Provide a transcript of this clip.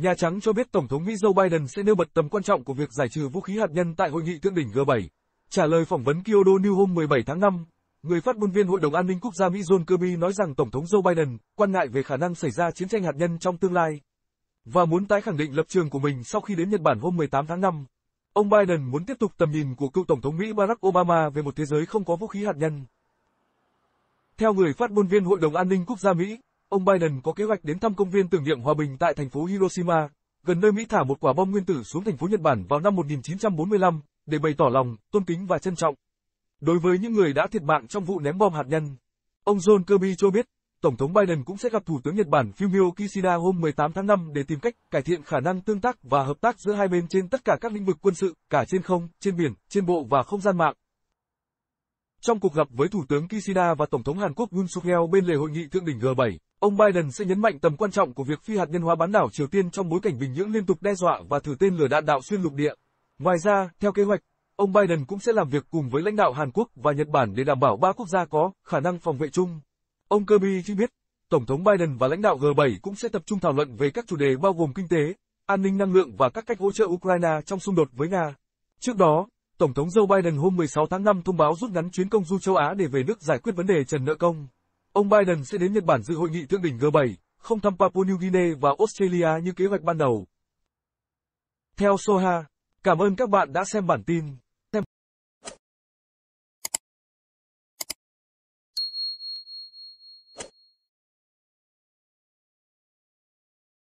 Nhà Trắng cho biết Tổng thống Mỹ Joe Biden sẽ nêu bật tầm quan trọng của việc giải trừ vũ khí hạt nhân tại hội nghị thượng đỉnh G7. Trả lời phỏng vấn Kyodo New hôm 17 tháng 5, người phát ngôn viên Hội đồng An ninh Quốc gia Mỹ John Kirby nói rằng Tổng thống Joe Biden quan ngại về khả năng xảy ra chiến tranh hạt nhân trong tương lai và muốn tái khẳng định lập trường của mình sau khi đến Nhật Bản hôm 18 tháng 5. Ông Biden muốn tiếp tục tầm nhìn của cựu Tổng thống Mỹ Barack Obama về một thế giới không có vũ khí hạt nhân. Theo người phát ngôn viên Hội đồng An ninh Quốc gia Mỹ, Ông Biden có kế hoạch đến thăm công viên tưởng niệm hòa bình tại thành phố Hiroshima, gần nơi Mỹ thả một quả bom nguyên tử xuống thành phố Nhật Bản vào năm 1945, để bày tỏ lòng tôn kính và trân trọng. Đối với những người đã thiệt mạng trong vụ ném bom hạt nhân, ông John Kirby cho biết, Tổng thống Biden cũng sẽ gặp Thủ tướng Nhật Bản Fumio Kishida hôm 18 tháng 5 để tìm cách cải thiện khả năng tương tác và hợp tác giữa hai bên trên tất cả các lĩnh vực quân sự, cả trên không, trên biển, trên bộ và không gian mạng. Trong cuộc gặp với Thủ tướng Kishida và Tổng thống Hàn Quốc Yoon suk yeol bên lề hội nghị thượng đỉnh G7, ông Biden sẽ nhấn mạnh tầm quan trọng của việc phi hạt nhân hóa bán đảo Triều Tiên trong bối cảnh Bình Nhưỡng liên tục đe dọa và thử tên lửa đạn đạo xuyên lục địa. Ngoài ra, theo kế hoạch, ông Biden cũng sẽ làm việc cùng với lãnh đạo Hàn Quốc và Nhật Bản để đảm bảo ba quốc gia có khả năng phòng vệ chung. Ông Kirby cho biết, Tổng thống Biden và lãnh đạo G7 cũng sẽ tập trung thảo luận về các chủ đề bao gồm kinh tế, an ninh năng lượng và các cách hỗ trợ Ukraine trong xung đột với Nga. Trước đó, Tổng thống Joe Biden hôm 16 tháng 5 thông báo rút ngắn chuyến công du châu Á để về nước giải quyết vấn đề trần nợ công. Ông Biden sẽ đến Nhật Bản dự hội nghị thượng đỉnh G7, không thăm Papua New Guinea và Australia như kế hoạch ban đầu. Theo Soha, cảm ơn các bạn đã xem bản tin.